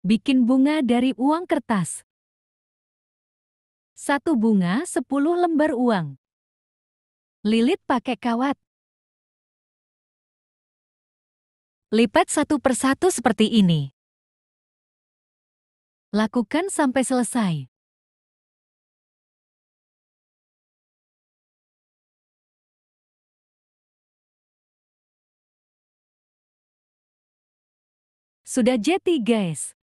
Bikin bunga dari uang kertas. Satu bunga, sepuluh lembar uang. Lilit pakai kawat. Lipat satu persatu seperti ini. Lakukan sampai selesai. Sudah jadi, guys.